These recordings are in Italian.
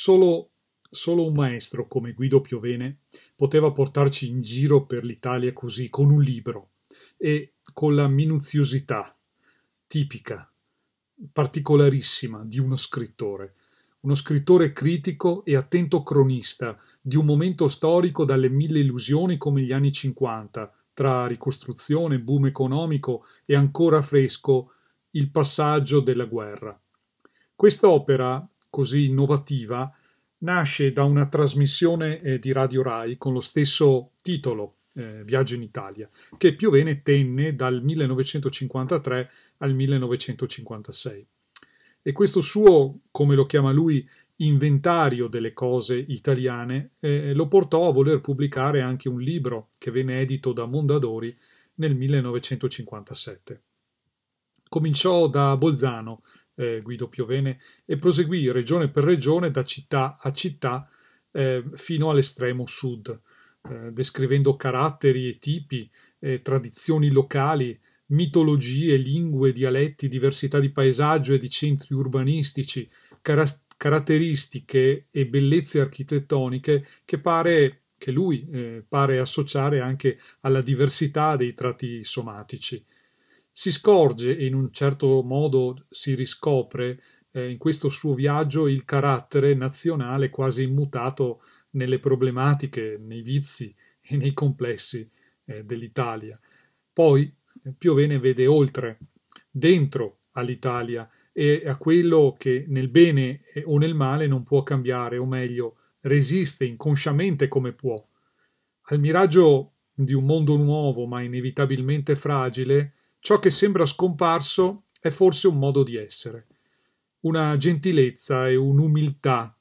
Solo, solo un maestro come Guido Piovene poteva portarci in giro per l'Italia così, con un libro e con la minuziosità tipica, particolarissima di uno scrittore uno scrittore critico e attento cronista di un momento storico dalle mille illusioni come gli anni 50, tra ricostruzione, boom economico e ancora fresco il passaggio della guerra. Quest'opera così innovativa nasce da una trasmissione eh, di Radio Rai con lo stesso titolo, eh, Viaggio in Italia, che Piovene tenne dal 1953 al 1956. E questo suo, come lo chiama lui, inventario delle cose italiane eh, lo portò a voler pubblicare anche un libro che venne edito da Mondadori nel 1957. Cominciò da Bolzano, eh, Guido Piovene, e proseguì regione per regione, da città a città, eh, fino all'estremo sud, eh, descrivendo caratteri e tipi, eh, tradizioni locali, mitologie, lingue, dialetti, diversità di paesaggio e di centri urbanistici, car caratteristiche e bellezze architettoniche che pare che lui eh, pare associare anche alla diversità dei tratti somatici si scorge e in un certo modo si riscopre eh, in questo suo viaggio il carattere nazionale quasi immutato nelle problematiche, nei vizi e nei complessi eh, dell'Italia. Poi eh, Piovene vede oltre, dentro all'Italia e a quello che nel bene eh, o nel male non può cambiare, o meglio, resiste inconsciamente come può. Al miraggio di un mondo nuovo ma inevitabilmente fragile, Ciò che sembra scomparso è forse un modo di essere, una gentilezza e un'umiltà,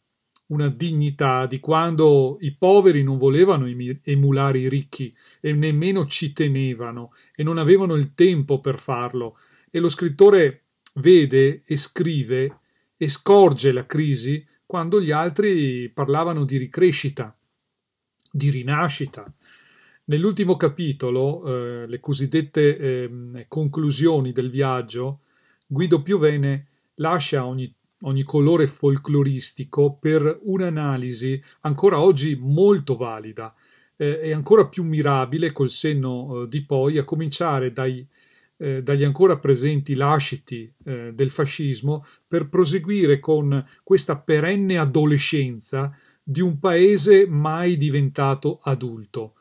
una dignità di quando i poveri non volevano emulare i ricchi e nemmeno ci tenevano e non avevano il tempo per farlo. E lo scrittore vede e scrive e scorge la crisi quando gli altri parlavano di ricrescita, di rinascita, Nell'ultimo capitolo, eh, le cosiddette eh, conclusioni del viaggio, Guido Piovene lascia ogni, ogni colore folcloristico per un'analisi ancora oggi molto valida eh, e ancora più mirabile col senno eh, di poi, a cominciare dai, eh, dagli ancora presenti lasciti eh, del fascismo, per proseguire con questa perenne adolescenza di un paese mai diventato adulto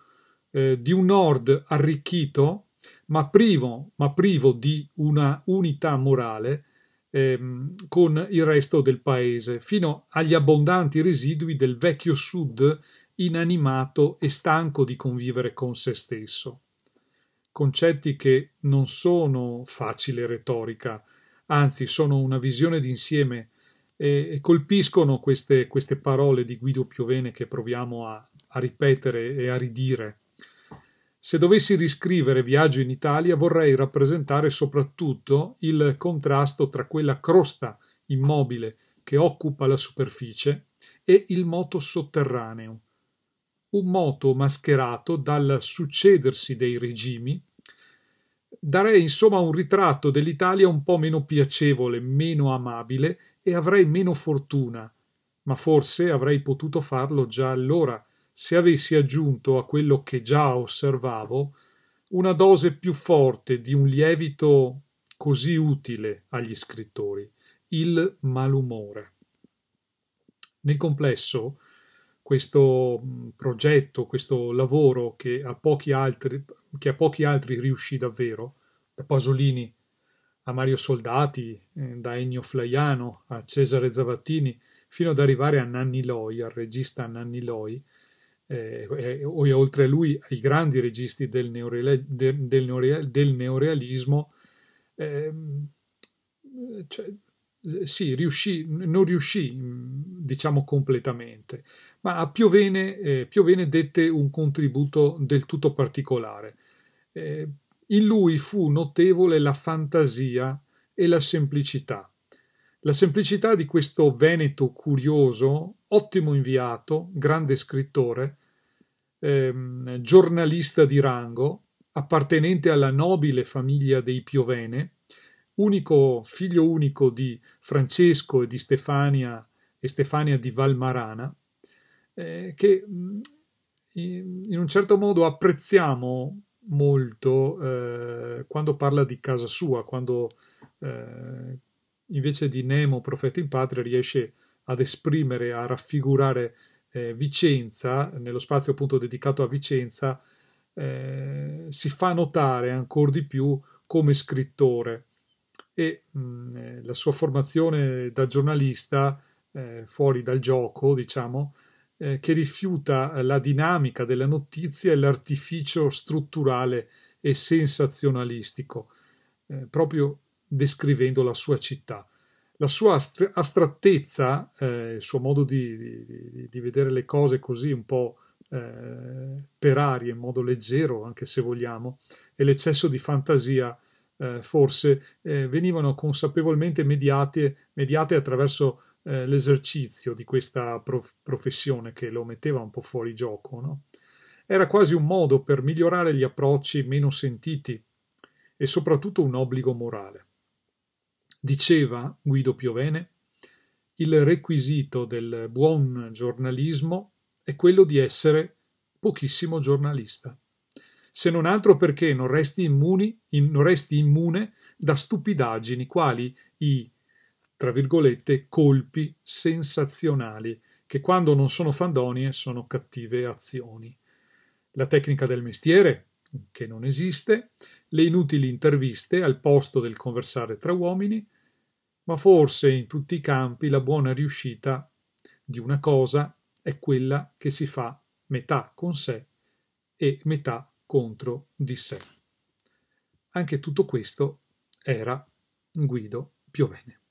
eh, di un nord arricchito, ma privo, ma privo di una unità morale ehm, con il resto del paese, fino agli abbondanti residui del vecchio sud inanimato e stanco di convivere con se stesso. Concetti che non sono facile retorica, anzi sono una visione d'insieme e colpiscono queste, queste, parole di Guido Piovene che proviamo a, a ripetere e a ridire. Se dovessi riscrivere Viaggio in Italia vorrei rappresentare soprattutto il contrasto tra quella crosta immobile che occupa la superficie e il moto sotterraneo, un moto mascherato dal succedersi dei regimi. Darei insomma un ritratto dell'Italia un po' meno piacevole, meno amabile e avrei meno fortuna, ma forse avrei potuto farlo già allora se avessi aggiunto a quello che già osservavo una dose più forte di un lievito così utile agli scrittori, il malumore. Nel complesso, questo mm, progetto, questo lavoro che a pochi altri, a pochi altri riuscì davvero, da Pasolini a Mario Soldati, eh, da Ennio Flaiano a Cesare Zavattini, fino ad arrivare a Nanni Loi, al regista Nanni Loi, eh, e, eh, e, oltre lui ai grandi registi del, neoreal, del, del, neoreal, del neorealismo, ehm, cioè, eh, cioè, sì, riuscì, non riuscì, mm, diciamo, completamente, ma a Piovene, eh, Piovene dette un contributo del tutto particolare. Eh, in lui fu notevole la fantasia e la semplicità. La semplicità di questo Veneto curioso, ottimo inviato, grande scrittore, ehm, giornalista di rango, appartenente alla nobile famiglia dei Piovene, unico, figlio unico di Francesco e di Stefania, e Stefania di Valmarana, eh, che mm, in un certo modo apprezziamo molto eh, quando parla di casa sua, quando eh, invece di Nemo, profeta in patria, riesce ad esprimere, a raffigurare eh, Vicenza, nello spazio appunto dedicato a Vicenza, eh, si fa notare ancora di più come scrittore e mh, mm, eh, la sua formazione da giornalista eh, fuori dal gioco, diciamo, eh, che rifiuta la dinamica della notizia e l'artificio strutturale e sensazionalistico, eh, proprio descrivendo la sua città la sua astrattezza, eh, il suo modo di, di, di, vedere le cose così un po' eh, per aria, in modo leggero anche se vogliamo, e l'eccesso di fantasia eh, forse eh, venivano consapevolmente mediate, mediate attraverso eh, l'esercizio di questa prof- professione che lo metteva un po' fuori gioco. No? Era quasi un modo per migliorare gli approcci meno sentiti e soprattutto un obbligo morale. Diceva Guido Piovene, il requisito del buon giornalismo è quello di essere pochissimo giornalista, se non altro perché non resti, immuni, non resti immune da stupidaggini quali i, tra virgolette, colpi sensazionali, che quando non sono fandonie sono cattive azioni. La tecnica del mestiere, che non esiste, le inutili interviste al posto del conversare tra uomini, ma forse in tutti i campi la buona riuscita di una cosa è quella che si fa metà con sé e metà contro di sé. Anche tutto questo era Guido Piovene.